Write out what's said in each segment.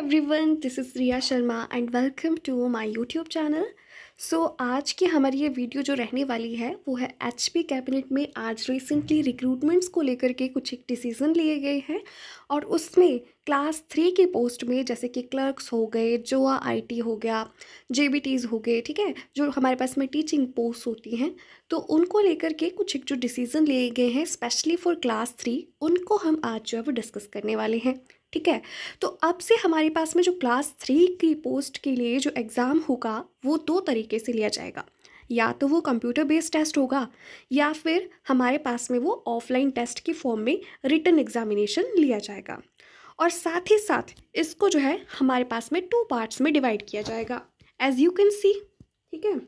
everyone this is Riya Sharma and welcome to my YouTube channel so आज की हमारी ये वीडियो जो रहने वाली है वो है एच पी कैबिनेट में आज रिसेंटली रिक्रूटमेंट्स को लेकर के कुछ एक डिसीज़न लिए गए हैं और उसमें क्लास थ्री के पोस्ट में जैसे कि क्लर्क्स हो गए जोआ आईटी हो गया जे हो गए ठीक है जो हमारे पास में टीचिंग पोस्ट होती हैं तो उनको लेकर के कुछ एक जो डिसीज़न लिए गए हैं स्पेशली फॉर क्लास थ्री उनको हम आज जो है वो डिस्कस करने वाले हैं ठीक है तो अब से हमारे पास में जो क्लास थ्री की पोस्ट के लिए जो एग्ज़ाम होगा वो दो तरीके से लिया जाएगा या तो वो कंप्यूटर बेस्ड टेस्ट होगा या फिर हमारे पास में वो ऑफलाइन टेस्ट की फॉर्म में रिटर्न एग्जामिनेशन लिया जाएगा और साथ ही साथ इसको जो है हमारे पास में टू पार्ट्स में डिवाइड किया जाएगा एज यू कैन सी ठीक है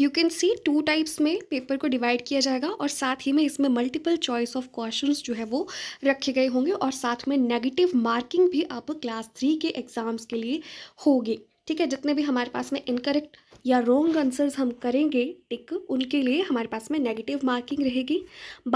you can see two types में पेपर को डिवाइड किया जाएगा और साथ ही में इसमें मल्टीपल चॉइस ऑफ क्वेश्चन जो है वो रखे गए होंगे और साथ में नेगेटिव मार्किंग भी अब क्लास थ्री के एग्ज़ाम्स के लिए होगी ठीक है जितने भी हमारे पास में इनकरेक्ट या रोंग आंसर्स हम करेंगे टिक उनके लिए हमारे पास में नेगेटिव मार्किंग रहेगी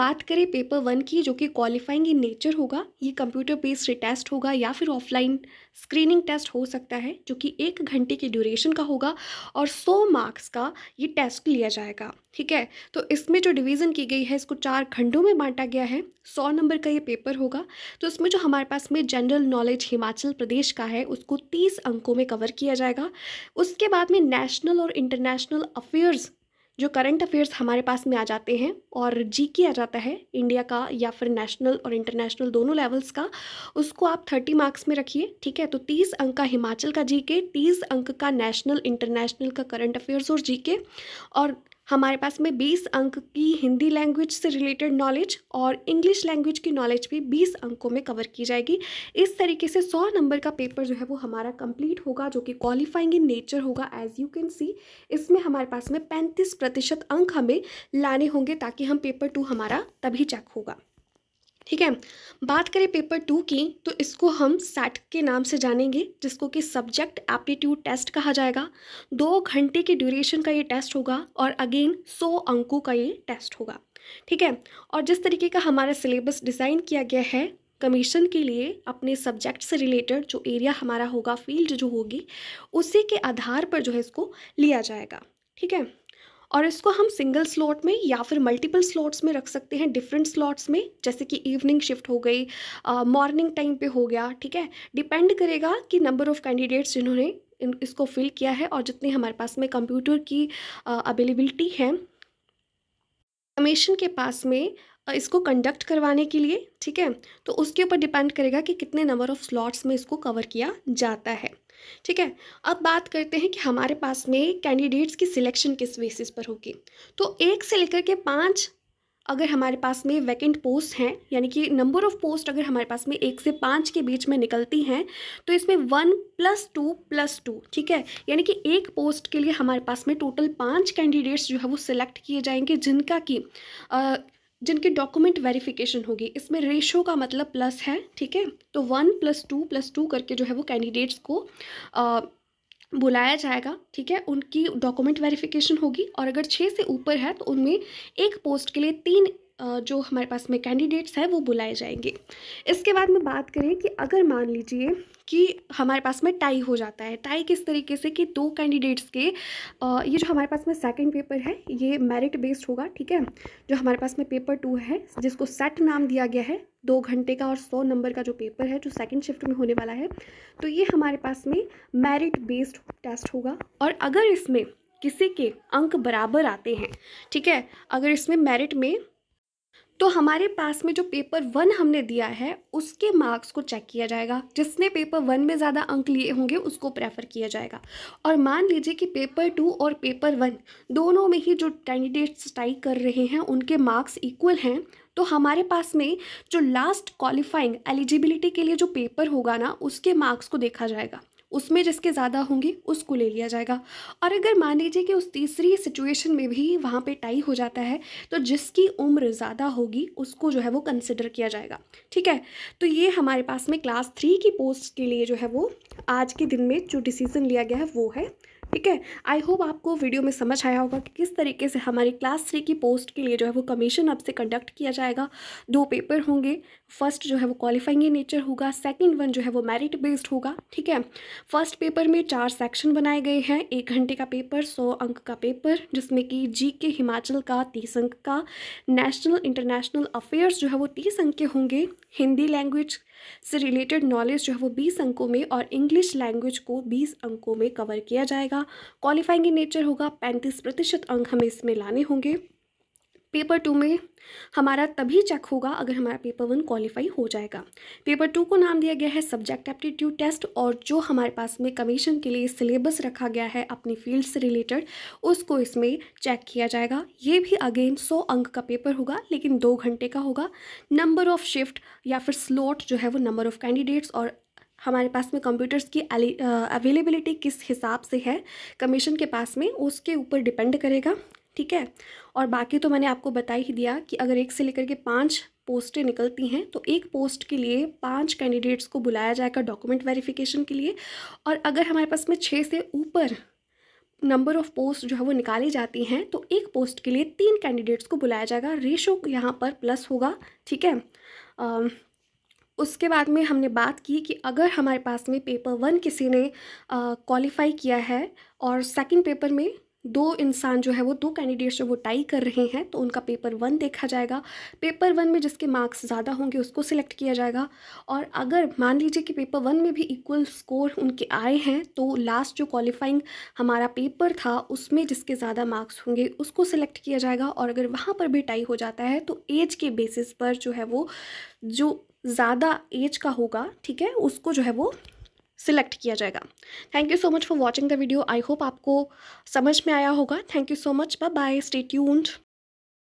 बात करें पेपर वन की जो कि क्वालिफाइंग इन नेचर होगा ये कंप्यूटर बेस्ड टेस्ट होगा या फिर ऑफलाइन स्क्रीनिंग टेस्ट हो सकता है जो कि एक घंटे की ड्यूरेशन का होगा और सौ मार्क्स का ये टेस्ट लिया जाएगा ठीक है तो इसमें जो डिवीज़न की गई है इसको चार खंडों में बांटा गया है सौ नंबर का ये पेपर होगा तो इसमें जो हमारे पास में जनरल नॉलेज हिमाचल प्रदेश का है उसको तीस अंकों में कवर किया जाएगा उसके बाद में नेशनल और इंटरनेशनल अफेयर्स जो करंट अफेयर्स हमारे पास में आ जाते हैं और जी के आ जाता है इंडिया का या फिर नेशनल और इंटरनेशनल दोनों लेवल्स का उसको आप थर्टी मार्क्स में रखिए ठीक है तो तीस अंक का हिमाचल का जी के तीस अंक का नेशनल इंटरनेशनल का करंट अफेयर्स और जी के और हमारे पास में 20 अंक की हिंदी लैंग्वेज से रिलेटेड नॉलेज और इंग्लिश लैंग्वेज की नॉलेज भी 20 अंकों में कवर की जाएगी इस तरीके से 100 नंबर का पेपर जो है वो हमारा कंप्लीट होगा जो कि क्वालिफाइंग इन नेचर होगा एज यू कैन सी इसमें हमारे पास में 35 प्रतिशत अंक हमें लाने होंगे ताकि हम पेपर टू हमारा तभी चेक होगा ठीक है बात करें पेपर टू की तो इसको हम सेट के नाम से जानेंगे जिसको कि सब्जेक्ट एप्टीट्यूड टेस्ट कहा जाएगा दो घंटे के ड्यूरेशन का ये टेस्ट होगा और अगेन सौ अंकों का ये टेस्ट होगा ठीक है और जिस तरीके का हमारा सिलेबस डिज़ाइन किया गया है कमीशन के लिए अपने सब्जेक्ट से रिलेटेड जो एरिया हमारा होगा फील्ड जो होगी उसी के आधार पर जो है इसको लिया जाएगा ठीक है और इसको हम सिंगल स्लॉट में या फिर मल्टीपल स्लॉट्स में रख सकते हैं डिफरेंट स्लॉट्स में जैसे कि इवनिंग शिफ्ट हो गई मॉर्निंग टाइम पे हो गया ठीक है डिपेंड करेगा कि नंबर ऑफ़ कैंडिडेट्स जिन्होंने इसको फिल किया है और जितने हमारे पास में कंप्यूटर की अवेलेबिलिटी है कमीशन के पास में इसको कंडक्ट करवाने के लिए ठीक है तो उसके ऊपर डिपेंड करेगा कि कितने नंबर ऑफ़ स्लॉट्स में इसको कवर किया जाता है ठीक है अब बात करते हैं कि हमारे पास में कैंडिडेट्स की सिलेक्शन किस बेसिस पर होगी तो एक से लेकर के पाँच अगर हमारे पास में वैकेंट पोस्ट हैं यानी कि नंबर ऑफ़ पोस्ट अगर हमारे पास में एक से पाँच के बीच में निकलती हैं तो इसमें one plus two plus two ठीक है यानी कि एक पोस्ट के लिए हमारे पास में टोटल पाँच कैंडिडेट्स जो है वो सिलेक्ट किए जाएंगे जिनका कि जिनकी डॉक्यूमेंट वेरिफिकेशन होगी इसमें रेशो का मतलब प्लस है ठीक है तो one plus two plus two करके जो है वो कैंडिडेट्स को आ, बुलाया जाएगा ठीक है उनकी डॉक्यूमेंट वेरिफिकेशन होगी और अगर छः से ऊपर है तो उनमें एक पोस्ट के लिए तीन जो हमारे पास में कैंडिडेट्स हैं वो बुलाए जाएंगे इसके बाद में बात करें कि अगर मान लीजिए कि हमारे पास में टाई हो जाता है टाई किस तरीके से कि दो कैंडिडेट्स के ये जो हमारे पास में सेकंड पेपर है ये मेरिट बेस्ड होगा ठीक है जो हमारे पास में पेपर टू है जिसको सेट नाम दिया गया है दो घंटे का और सौ नंबर का जो पेपर है जो सेकंड शिफ्ट में होने वाला है तो ये हमारे पास में मेरिट बेस्ड टेस्ट होगा और अगर इसमें किसी के अंक बराबर आते हैं ठीक है अगर इसमें मेरिट में तो हमारे पास में जो पेपर वन हमने दिया है उसके मार्क्स को चेक किया जाएगा जिसने पेपर वन में ज़्यादा अंक लिए होंगे उसको प्रेफर किया जाएगा और मान लीजिए कि पेपर टू और पेपर वन दोनों में ही जो कैंडिडेट्स ट्राई कर रहे हैं उनके मार्क्स इक्वल हैं तो हमारे पास में जो लास्ट क्वालिफाइंग एलिजिबिलिटी के लिए जो पेपर होगा ना उसके मार्क्स को देखा जाएगा उसमें जिसके ज़्यादा होंगे उसको ले लिया जाएगा और अगर मान लीजिए कि उस तीसरी सिचुएशन में भी वहाँ पे टाई हो जाता है तो जिसकी उम्र ज़्यादा होगी उसको जो है वो कंसिडर किया जाएगा ठीक है तो ये हमारे पास में क्लास थ्री की पोस्ट के लिए जो है वो आज के दिन में जो डिसीज़न लिया गया है वो है ठीक है आई होप आपको वीडियो में समझ आया होगा कि किस तरीके से हमारी क्लास थ्री की पोस्ट के लिए जो है वो कमीशन अब से कंडक्ट किया जाएगा दो पेपर होंगे फर्स्ट जो है वो क्वालिफाइंग नेचर होगा सेकंड वन जो है वो मेरिट बेस्ड होगा ठीक है फर्स्ट पेपर में चार सेक्शन बनाए गए हैं एक घंटे का पेपर सौ अंक का पेपर जिसमें कि जी के हिमाचल का तीस अंक का नेशनल इंटरनेशनल अफेयर्स जो है वो तीस अंक के होंगे हिंदी लैंग्वेज से रिलेटेड नॉलेज जो है वो बीस अंकों में और इंग्लिश लैंग्वेज को बीस अंकों में कवर किया जाएगा होगा क्वालिफाइंग इन नेचर होगा पैंतीस प्रतिशत अंक हमें इसमें लाने होंगे पेपर टू में हमारा तभी चेक होगा अगर हमारा पेपर वन क्वालिफाई हो जाएगा पेपर टू को नाम दिया गया है सब्जेक्ट एप्टीट्यूड टेस्ट और जो हमारे पास में कमीशन के लिए सिलेबस रखा गया है अपनी फील्ड से रिलेटेड उसको इसमें चेक किया जाएगा ये भी अगेन सौ अंक का पेपर होगा लेकिन दो घंटे का होगा नंबर ऑफ शिफ्ट या फिर स्लोट जो है वो नंबर ऑफ कैंडिडेट्स और हमारे पास में कंप्यूटर्स की अवेलेबिलिटी किस हिसाब से है कमीशन के पास में उसके ऊपर डिपेंड करेगा ठीक है और बाकी तो मैंने आपको बता ही दिया कि अगर एक से लेकर के पाँच पोस्टें निकलती हैं तो एक पोस्ट के लिए पांच कैंडिडेट्स को बुलाया जाएगा डॉक्यूमेंट वेरिफिकेशन के लिए और अगर हमारे पास में छः से ऊपर नंबर ऑफ़ पोस्ट जो है वो निकाली जाती हैं तो एक पोस्ट के लिए तीन कैंडिडेट्स को बुलाया जाएगा रेशो यहाँ पर प्लस होगा ठीक है उसके बाद में हमने बात की कि अगर हमारे पास में पेपर वन किसी ने क्वालिफाई किया है और सेकंड पेपर में दो इंसान जो है वो दो कैंडिडेट्स जो वो टाई कर रहे हैं तो उनका पेपर वन देखा जाएगा पेपर वन में जिसके मार्क्स ज़्यादा होंगे उसको सिलेक्ट किया जाएगा और अगर मान लीजिए कि पेपर वन में भी इक्वल स्कोर उनके आए हैं तो लास्ट जो क्वालिफाइंग हमारा पेपर था उसमें जिसके ज़्यादा मार्क्स होंगे उसको सिलेक्ट किया जाएगा और अगर वहाँ पर भी टाई हो जाता है तो एज के बेसिस पर जो है वो जो ज़्यादा एज का होगा ठीक है उसको जो है वो सिलेक्ट किया जाएगा thank you so much for watching the video I hope आपको समझ में आया होगा thank you so much bye bye stay tuned